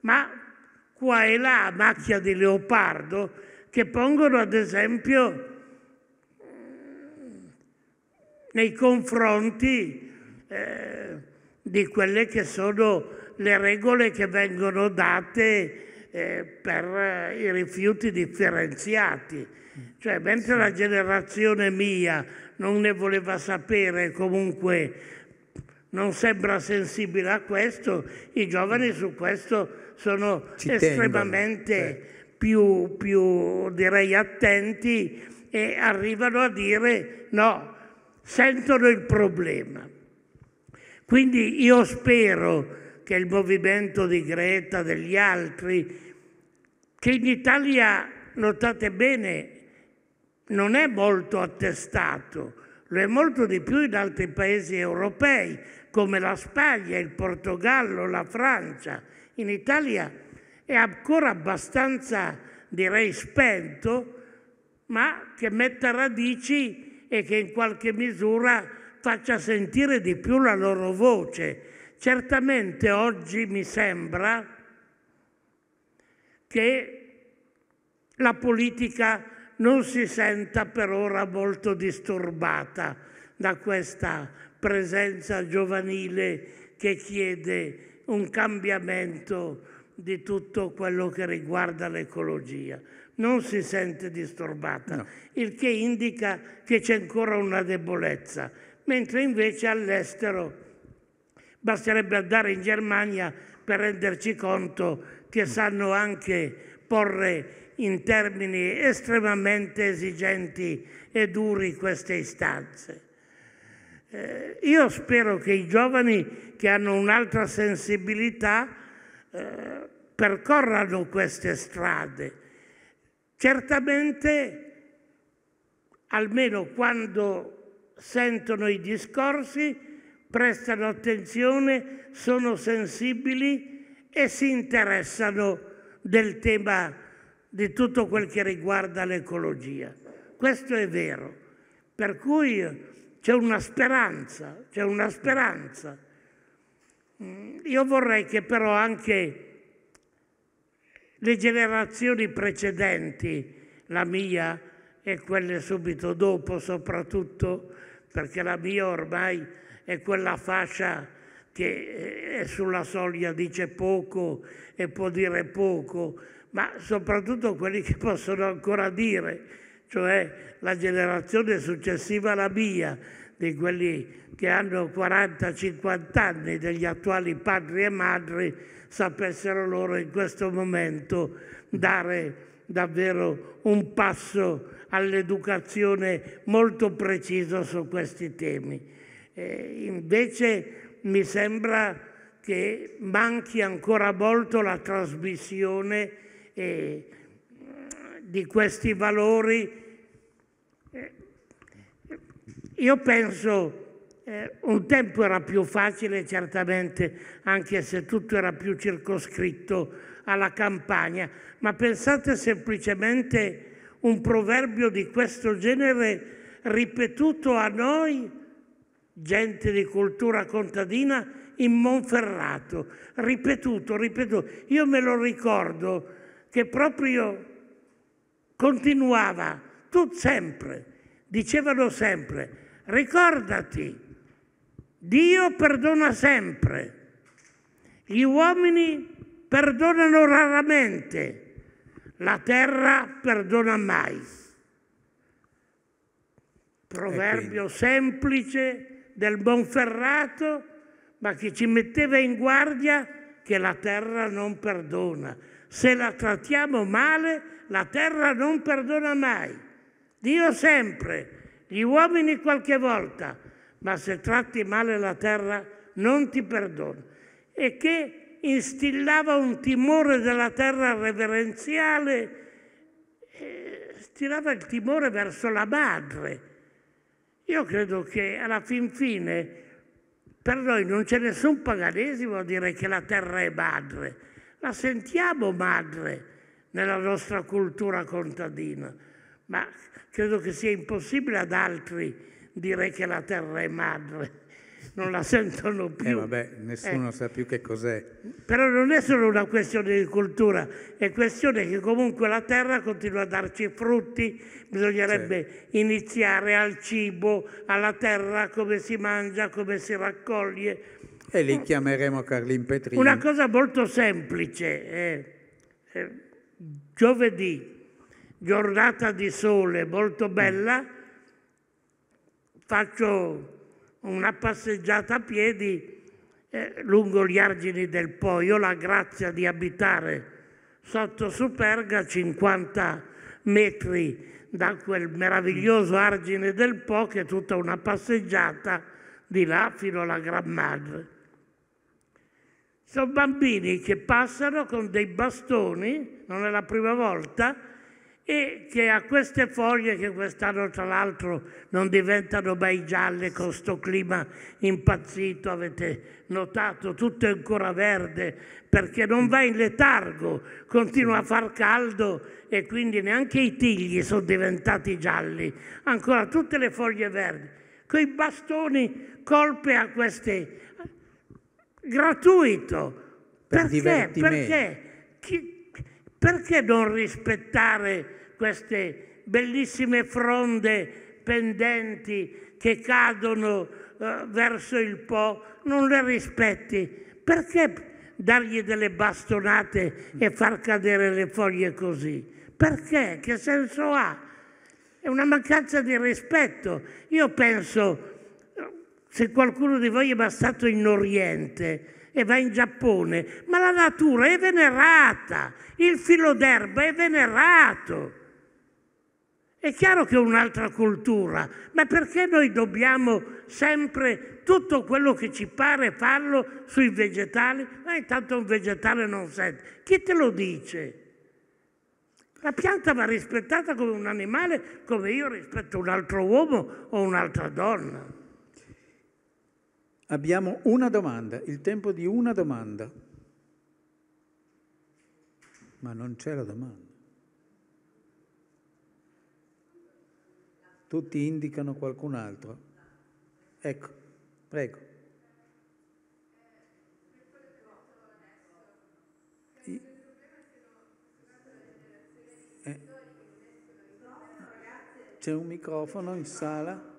ma qua e là a macchia di leopardo, che pongono ad esempio nei confronti eh, di quelle che sono le regole che vengono date eh, per eh, i rifiuti differenziati. Cioè, mentre la generazione mia non ne voleva sapere, comunque non sembra sensibile a questo, i giovani su questo sono Ci estremamente cioè. più, più, direi, attenti e arrivano a dire no, sentono il problema. Quindi io spero che il movimento di Greta, degli altri, che in Italia, notate bene, non è molto attestato, lo è molto di più in altri paesi europei, come la Spagna, il Portogallo, la Francia. In Italia è ancora abbastanza, direi, spento, ma che metta radici e che in qualche misura faccia sentire di più la loro voce Certamente oggi mi sembra che la politica non si senta per ora molto disturbata da questa presenza giovanile che chiede un cambiamento di tutto quello che riguarda l'ecologia. Non si sente disturbata, no. il che indica che c'è ancora una debolezza, mentre invece all'estero Basterebbe andare in Germania per renderci conto che mm. sanno anche porre in termini estremamente esigenti e duri queste istanze. Eh, io spero che i giovani che hanno un'altra sensibilità eh, percorrano queste strade. Certamente, almeno quando sentono i discorsi, prestano attenzione, sono sensibili e si interessano del tema di tutto quel che riguarda l'ecologia. Questo è vero, per cui c'è una speranza, c'è una speranza. Mm, io vorrei che però anche le generazioni precedenti, la mia e quelle subito dopo soprattutto, perché la mia ormai è quella fascia che eh, è sulla soglia dice poco e può dire poco, ma soprattutto quelli che possono ancora dire, cioè la generazione successiva alla mia, di quelli che hanno 40-50 anni, degli attuali padri e madri, sapessero loro in questo momento dare davvero un passo all'educazione molto preciso su questi temi. Eh, invece mi sembra che manchi ancora molto la trasmissione eh, di questi valori. Eh, io penso eh, un tempo era più facile, certamente, anche se tutto era più circoscritto alla campagna, ma pensate semplicemente un proverbio di questo genere ripetuto a noi gente di cultura contadina in Monferrato, ripetuto, ripetuto. Io me lo ricordo che proprio continuava, tu sempre, dicevano sempre, ricordati, Dio perdona sempre, gli uomini perdonano raramente, la terra perdona mai. Proverbio semplice, del Monferrato, ma che ci metteva in guardia che la terra non perdona. Se la trattiamo male, la terra non perdona mai. Dio sempre, gli uomini qualche volta, ma se tratti male la terra non ti perdona. E che instillava un timore della terra reverenziale, eh, stirava il timore verso la madre, io credo che alla fin fine per noi non c'è nessun paganesimo a dire che la terra è madre, la sentiamo madre nella nostra cultura contadina, ma credo che sia impossibile ad altri dire che la terra è madre non la sentono eh, più. Eh vabbè, nessuno eh. sa più che cos'è. Però non è solo una questione di cultura, è questione che comunque la terra continua a darci frutti, bisognerebbe certo. iniziare al cibo, alla terra, come si mangia, come si raccoglie. E li chiameremo Carlin Petrini. Una cosa molto semplice. Eh. eh giovedì, giornata di sole molto bella, mm. faccio una passeggiata a piedi eh, lungo gli argini del Po. Io ho la grazia di abitare sotto Superga, 50 metri da quel meraviglioso argine del Po che è tutta una passeggiata di là fino alla Gran Madre. Sono bambini che passano con dei bastoni, non è la prima volta, e che a queste foglie che quest'anno tra l'altro non diventano mai gialle con sto clima impazzito, avete notato, tutto è ancora verde perché non va in letargo, continua a far caldo e quindi neanche i tigli sono diventati gialli, ancora tutte le foglie verdi, coi bastoni colpe a queste... gratuito. Per perché? Perché? Chi... perché non rispettare queste bellissime fronde pendenti che cadono eh, verso il Po, non le rispetti. Perché dargli delle bastonate e far cadere le foglie così? Perché? Che senso ha? È una mancanza di rispetto. Io penso, eh, se qualcuno di voi è bastato in Oriente, e va in Giappone, ma la natura è venerata, il filo d'erba è venerato. È chiaro che è un'altra cultura, ma perché noi dobbiamo sempre tutto quello che ci pare farlo sui vegetali? Ma intanto un vegetale non sente. Chi te lo dice? La pianta va rispettata come un animale, come io rispetto un altro uomo o un'altra donna. Abbiamo una domanda, il tempo di una domanda. Ma non c'è la domanda. tutti indicano qualcun altro. Ecco, prego. Eh. C'è un microfono in sala?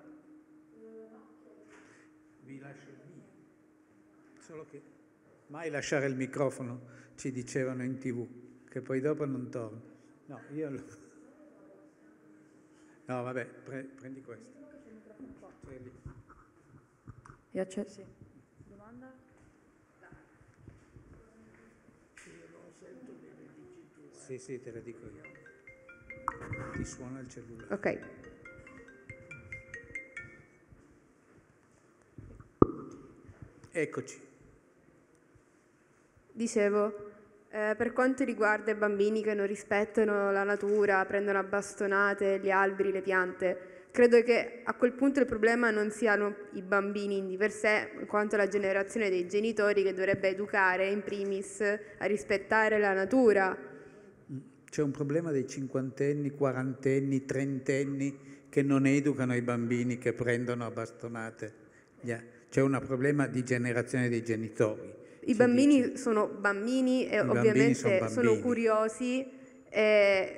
Vi lascio il mio. Solo che mai lasciare il microfono, ci dicevano in tv, che poi dopo non torna. No, io lo... No, vabbè, pre- prendi questo. Prendi. E acce- sì. Domanda? Sì, sì, te la dico io. Ti suona il cellulare. Ok. Eccoci. Dicevo, eh, per quanto riguarda i bambini che non rispettano la natura, prendono a bastonate gli alberi, le piante, credo che a quel punto il problema non siano i bambini in di per sé, quanto la generazione dei genitori che dovrebbe educare in primis a rispettare la natura. C'è un problema dei cinquantenni, quarantenni, trentenni che non educano i bambini che prendono a bastonate. C'è un problema di generazione dei genitori i bambini dice. sono bambini e I ovviamente sono, bambini. sono, curiosi, eh,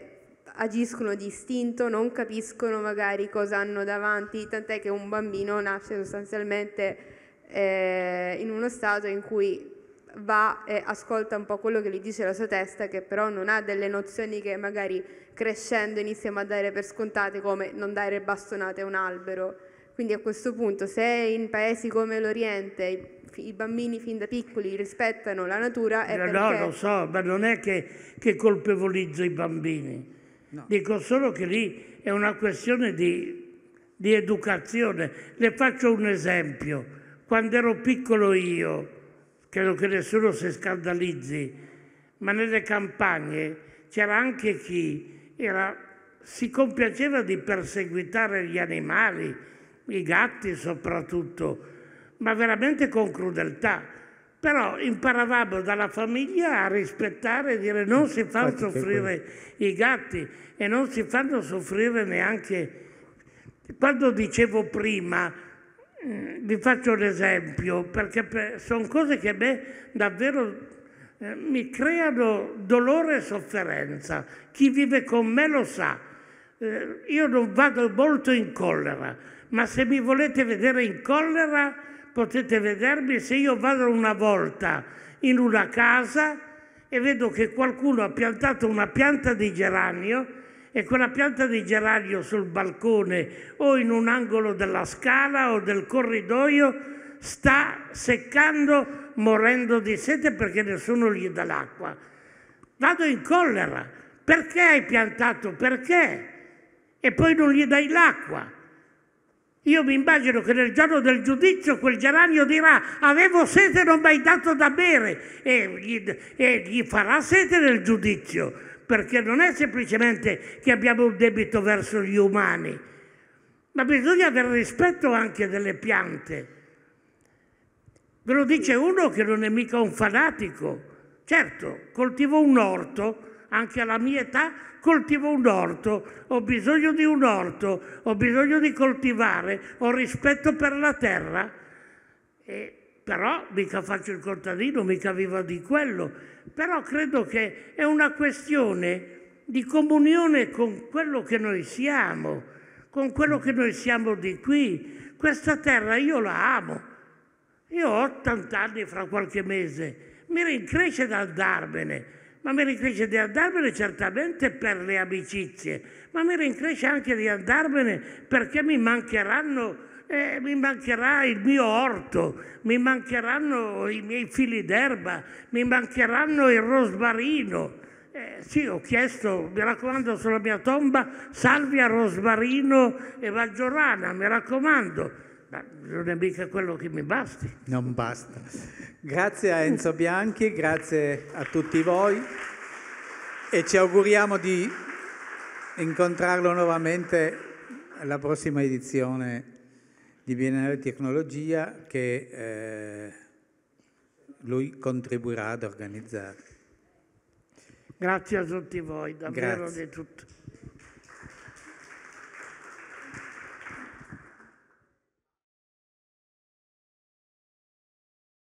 agiscono di istinto, non capiscono magari cosa hanno davanti, tant'è che un bambino nasce sostanzialmente eh, in uno stato in cui va e ascolta un po' quello che gli dice la sua testa, che però non ha delle nozioni che magari crescendo iniziamo a dare per scontate, come non dare bastonate a un albero. Quindi a questo punto se in paesi come l'Oriente i bambini fin da piccoli rispettano la natura è no, perché... No, lo so, ma non è che, che colpevolizzo i bambini. No. Dico solo che lì è una questione di, di educazione. Le faccio un esempio. Quando ero piccolo io, credo che nessuno si scandalizzi, ma nelle campagne c'era anche chi era, si compiaceva di perseguitare gli animali, i gatti soprattutto, ma veramente con crudeltà. Però imparavamo dalla famiglia a rispettare e dire non si fanno soffrire i gatti e non si fanno soffrire neanche... Quando dicevo prima, mm, vi faccio un esempio, perché sono cose che a me davvero eh, mi creano dolore e sofferenza. Chi vive con me lo sa. Eh, io non vado molto in collera, ma se mi volete vedere in collera potete vedermi se io vado una volta in una casa e vedo che qualcuno ha piantato una pianta di geranio e quella pianta di geranio sul balcone o in un angolo della scala o del corridoio sta seccando, morendo di sete perché nessuno gli dà l'acqua. Vado in collera. Perché hai piantato? Perché? E poi non gli dai l'acqua. Io mi immagino che nel giorno del giudizio quel geranio dirà avevo sete e non mi hai dato da bere e gli, e gli farà sete nel giudizio, perché non è semplicemente che abbiamo un debito verso gli umani, ma bisogna avere rispetto anche delle piante. Ve lo dice uno che non è mica un fanatico. Certo, coltivo un orto, anche alla mia età coltivo un orto, ho bisogno di un orto, ho bisogno di coltivare, ho rispetto per la terra, e, però mica faccio il contadino, mica vivo di quello, però credo che è una questione di comunione con quello che noi siamo, con quello che noi siamo di qui. Questa terra io la amo. Io ho 80 anni fra qualche mese, mi rincresce da andarmene ma mi rincresce di andarmene certamente per le amicizie, ma mi rincresce anche di andarmene perché mi mancheranno eh, mi mancherà il mio orto, mi mancheranno i miei fili d'erba, mi mancheranno il rosmarino. Eh, sì, ho chiesto, mi raccomando, sulla mia tomba, salvia Rosmarino e Maggiorana, mi raccomando. Ma non è mica quello che mi basti. Non basta. Grazie a Enzo Bianchi, grazie a tutti voi e ci auguriamo di incontrarlo nuovamente alla prossima edizione di Biennale Tecnologia che eh, lui contribuirà ad organizzare. Grazie a tutti voi, davvero Grazie. di tutto.